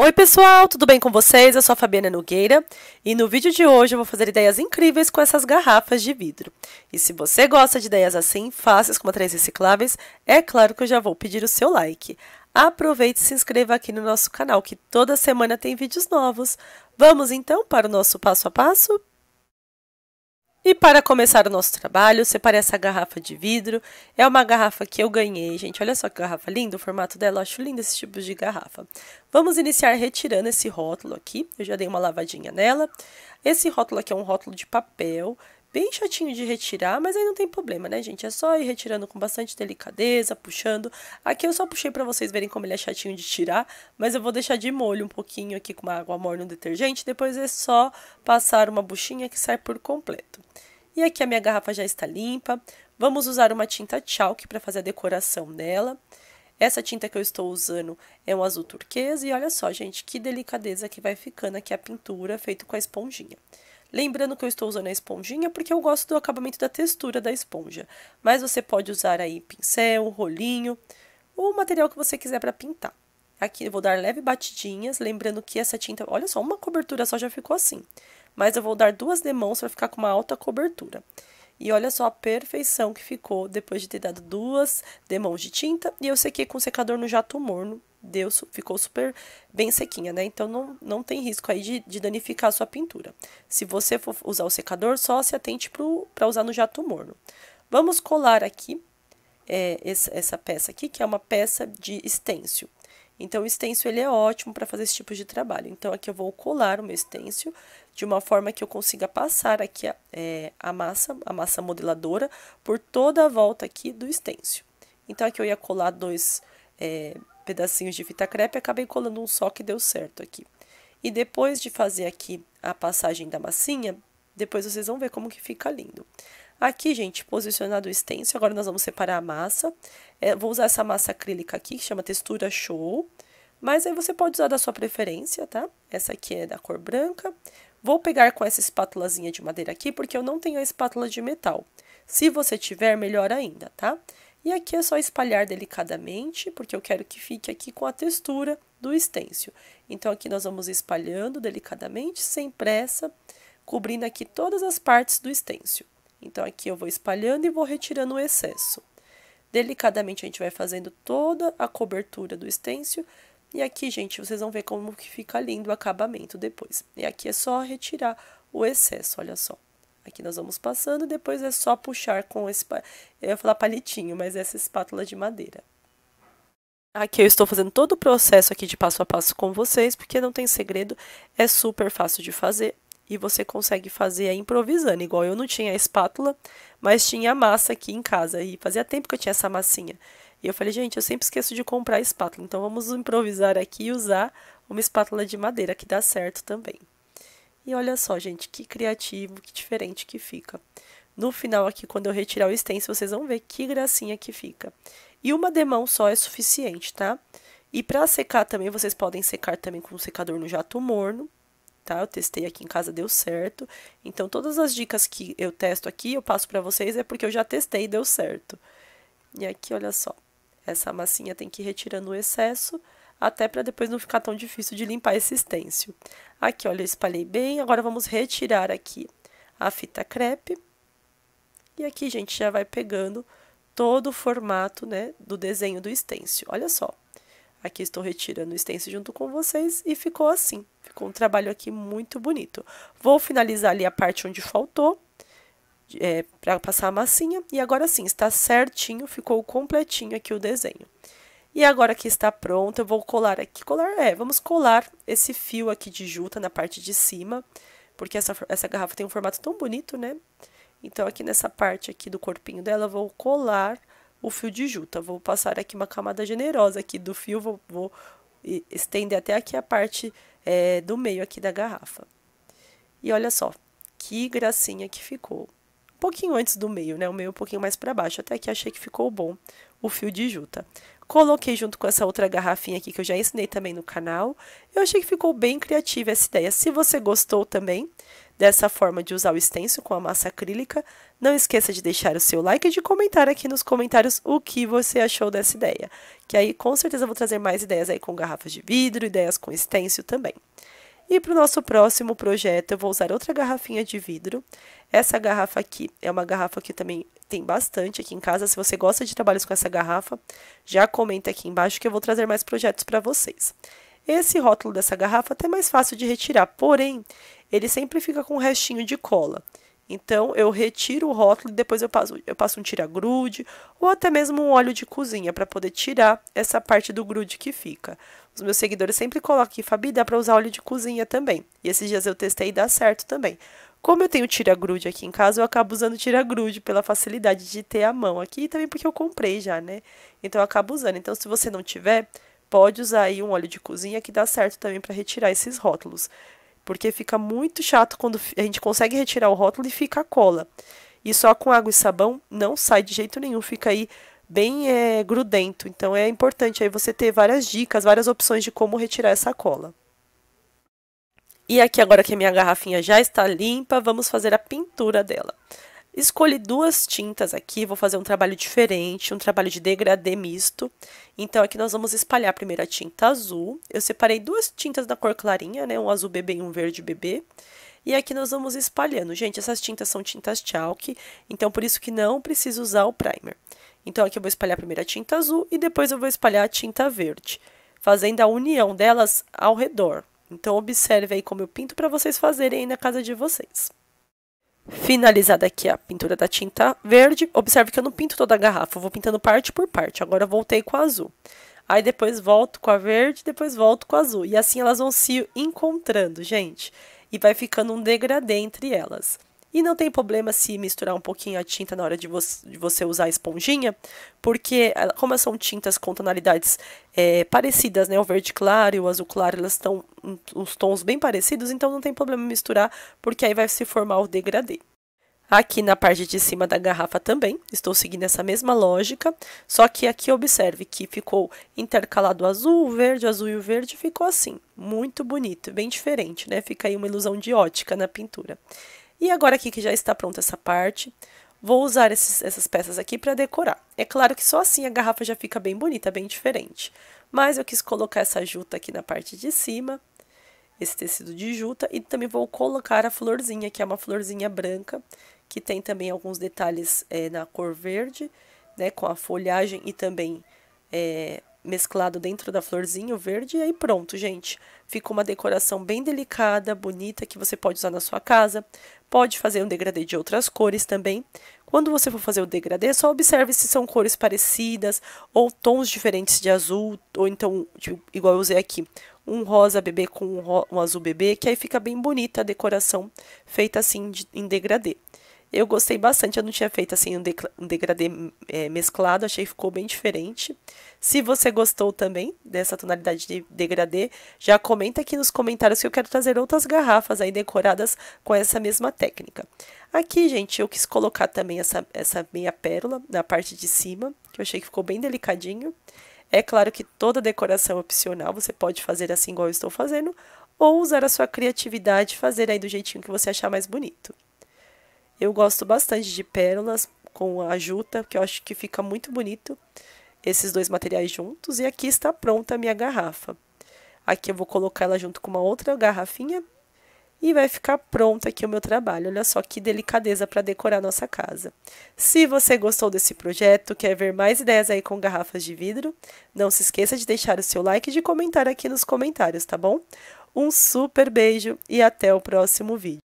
Oi pessoal, tudo bem com vocês? Eu sou a Fabiana Nogueira e no vídeo de hoje eu vou fazer ideias incríveis com essas garrafas de vidro. E se você gosta de ideias assim, fáceis como materiais recicláveis, é claro que eu já vou pedir o seu like. Aproveite e se inscreva aqui no nosso canal que toda semana tem vídeos novos. Vamos então para o nosso passo a passo? E para começar o nosso trabalho, separei essa garrafa de vidro. É uma garrafa que eu ganhei, gente. Olha só que garrafa linda, o formato dela. Eu acho lindo esse tipo de garrafa. Vamos iniciar retirando esse rótulo aqui. Eu já dei uma lavadinha nela. Esse rótulo aqui é um rótulo de papel, bem chatinho de retirar, mas aí não tem problema, né, gente? É só ir retirando com bastante delicadeza, puxando. Aqui eu só puxei para vocês verem como ele é chatinho de tirar, mas eu vou deixar de molho um pouquinho aqui com uma água morna no detergente. Depois é só passar uma buchinha que sai por completo. E aqui a minha garrafa já está limpa. Vamos usar uma tinta chalk para fazer a decoração dela. Essa tinta que eu estou usando é um azul turquesa e olha só, gente, que delicadeza que vai ficando aqui a pintura feito com a esponjinha. Lembrando que eu estou usando a esponjinha porque eu gosto do acabamento da textura da esponja, mas você pode usar aí pincel, rolinho, o material que você quiser para pintar. Aqui eu vou dar leve batidinhas, lembrando que essa tinta, olha só, uma cobertura só já ficou assim mas eu vou dar duas demãos para ficar com uma alta cobertura. E olha só a perfeição que ficou depois de ter dado duas demãos de tinta. E eu sequei com o secador no jato morno. Deu, ficou super bem sequinha, né? Então, não, não tem risco aí de, de danificar a sua pintura. Se você for usar o secador, só se atente para usar no jato morno. Vamos colar aqui é, essa, essa peça aqui, que é uma peça de estêncil. Então, o stencil ele é ótimo para fazer esse tipo de trabalho. Então, aqui eu vou colar o meu stencil de uma forma que eu consiga passar aqui a, é, a massa, a massa modeladora, por toda a volta aqui do stencil. Então, aqui eu ia colar dois é, pedacinhos de fita crepe, acabei colando um só que deu certo aqui. E depois de fazer aqui a passagem da massinha, depois vocês vão ver como que fica lindo. Aqui, gente, posicionado o stencil, agora nós vamos separar a massa. É, vou usar essa massa acrílica aqui, que chama textura show. Mas aí você pode usar da sua preferência, tá? Essa aqui é da cor branca. Vou pegar com essa espátulazinha de madeira aqui, porque eu não tenho a espátula de metal. Se você tiver, melhor ainda, tá? E aqui é só espalhar delicadamente, porque eu quero que fique aqui com a textura do stencil. Então, aqui nós vamos espalhando delicadamente, sem pressa, cobrindo aqui todas as partes do stencil. Então, aqui eu vou espalhando e vou retirando o excesso. Delicadamente, a gente vai fazendo toda a cobertura do estêncil E aqui, gente, vocês vão ver como que fica lindo o acabamento depois. E aqui é só retirar o excesso, olha só. Aqui nós vamos passando e depois é só puxar com esse... Eu ia falar palitinho, mas é essa espátula de madeira. Aqui eu estou fazendo todo o processo aqui de passo a passo com vocês, porque não tem segredo, é super fácil de fazer, e você consegue fazer improvisando. Igual eu não tinha a espátula, mas tinha a massa aqui em casa. E fazia tempo que eu tinha essa massinha. E eu falei, gente, eu sempre esqueço de comprar a espátula. Então vamos improvisar aqui e usar uma espátula de madeira, que dá certo também. E olha só, gente, que criativo, que diferente que fica. No final aqui, quando eu retirar o stencil, vocês vão ver que gracinha que fica. E uma demão só é suficiente, tá? E para secar também, vocês podem secar também com um secador no jato morno tá? Eu testei aqui em casa, deu certo. Então, todas as dicas que eu testo aqui, eu passo para vocês, é porque eu já testei e deu certo. E aqui, olha só, essa massinha tem que ir retirando o excesso, até para depois não ficar tão difícil de limpar esse stencil. Aqui, olha, eu espalhei bem, agora vamos retirar aqui a fita crepe. E aqui, gente, já vai pegando todo o formato, né, do desenho do stencil. Olha só. Aqui estou retirando o stencil junto com vocês e ficou assim. Ficou um trabalho aqui muito bonito. Vou finalizar ali a parte onde faltou, é, para passar a massinha. E agora sim, está certinho, ficou completinho aqui o desenho. E agora que está pronto, eu vou colar aqui, colar, é, vamos colar esse fio aqui de juta na parte de cima, porque essa, essa garrafa tem um formato tão bonito, né? Então, aqui nessa parte aqui do corpinho dela, eu vou colar o fio de juta. Vou passar aqui uma camada generosa aqui do fio, vou, vou estender até aqui a parte é, do meio aqui da garrafa. E olha só, que gracinha que ficou. Um pouquinho antes do meio, né? O meio um pouquinho mais para baixo. Até que achei que ficou bom o fio de juta. Coloquei junto com essa outra garrafinha aqui que eu já ensinei também no canal. Eu achei que ficou bem criativa essa ideia. Se você gostou também, dessa forma de usar o extenso com a massa acrílica. Não esqueça de deixar o seu like e de comentar aqui nos comentários o que você achou dessa ideia. Que aí com certeza vou trazer mais ideias aí com garrafas de vidro, ideias com extenso também. E para o nosso próximo projeto, eu vou usar outra garrafinha de vidro. Essa garrafa aqui é uma garrafa que também tem bastante aqui em casa. Se você gosta de trabalhos com essa garrafa, já comenta aqui embaixo que eu vou trazer mais projetos para vocês. Esse rótulo dessa garrafa é até mais fácil de retirar, porém, ele sempre fica com um restinho de cola. Então, eu retiro o rótulo e depois eu passo, eu passo um tira-grude ou até mesmo um óleo de cozinha para poder tirar essa parte do grude que fica. Os meus seguidores sempre colocam aqui, Fabi, dá para usar óleo de cozinha também. E esses dias eu testei e dá certo também. Como eu tenho tira-grude aqui em casa, eu acabo usando tira-grude pela facilidade de ter a mão aqui e também porque eu comprei já, né? Então, eu acabo usando. Então, se você não tiver, pode usar aí um óleo de cozinha que dá certo também para retirar esses rótulos porque fica muito chato quando a gente consegue retirar o rótulo e fica a cola. E só com água e sabão não sai de jeito nenhum, fica aí bem é, grudento. Então é importante aí você ter várias dicas, várias opções de como retirar essa cola. E aqui agora que a minha garrafinha já está limpa, vamos fazer a pintura dela. Escolhi duas tintas aqui, vou fazer um trabalho diferente, um trabalho de degradê misto. Então, aqui nós vamos espalhar primeiro a tinta azul. Eu separei duas tintas da cor clarinha, né? Um azul bebê e um verde bebê. E aqui nós vamos espalhando. Gente, essas tintas são tintas chalk, então por isso que não preciso usar o primer. Então, aqui eu vou espalhar primeiro a tinta azul e depois eu vou espalhar a tinta verde, fazendo a união delas ao redor. Então, observe aí como eu pinto para vocês fazerem aí na casa de vocês. Finalizada aqui a pintura da tinta verde, observe que eu não pinto toda a garrafa, eu vou pintando parte por parte. Agora voltei com a azul. Aí depois volto com a verde, depois volto com a azul. E assim elas vão se encontrando, gente. E vai ficando um degradê entre elas. E não tem problema se misturar um pouquinho a tinta na hora de, vo de você usar a esponjinha, porque ah, como são tintas com tonalidades é, parecidas, né? O verde claro e o azul claro, elas estão uns tons bem parecidos, então não tem problema misturar, porque aí vai se formar o degradê. Aqui na parte de cima da garrafa também, estou seguindo essa mesma lógica, só que aqui observe que ficou intercalado azul, o verde, azul e o verde ficou assim, muito bonito, bem diferente, né? Fica aí uma ilusão de ótica na pintura. E agora aqui que já está pronta essa parte, vou usar esses, essas peças aqui para decorar. É claro que só assim a garrafa já fica bem bonita, bem diferente. Mas eu quis colocar essa juta aqui na parte de cima, esse tecido de juta, e também vou colocar a florzinha, que é uma florzinha branca, que tem também alguns detalhes é, na cor verde, né, com a folhagem e também é, mesclado dentro da florzinha, o verde, e aí pronto, gente. Fica uma decoração bem delicada, bonita, que você pode usar na sua casa. Pode fazer um degradê de outras cores também. Quando você for fazer o degradê, só observe se são cores parecidas ou tons diferentes de azul, ou então, tipo, igual eu usei aqui, um rosa bebê com um, ro um azul bebê, que aí fica bem bonita a decoração feita assim de, em degradê. Eu gostei bastante, eu não tinha feito assim um, de, um degradê é, mesclado, achei que ficou bem diferente. Se você gostou também dessa tonalidade de degradê, já comenta aqui nos comentários que eu quero trazer outras garrafas aí decoradas com essa mesma técnica. Aqui, gente, eu quis colocar também essa, essa meia pérola na parte de cima, que eu achei que ficou bem delicadinho. É claro que toda decoração é opcional, você pode fazer assim igual eu estou fazendo, ou usar a sua criatividade, fazer aí do jeitinho que você achar mais bonito. Eu gosto bastante de pérolas com a juta, que eu acho que fica muito bonito esses dois materiais juntos. E aqui está pronta a minha garrafa. Aqui eu vou colocar ela junto com uma outra garrafinha e vai ficar pronto aqui o meu trabalho. Olha só que delicadeza para decorar nossa casa. Se você gostou desse projeto, quer ver mais ideias aí com garrafas de vidro, não se esqueça de deixar o seu like e de comentar aqui nos comentários, tá bom? Um super beijo e até o próximo vídeo.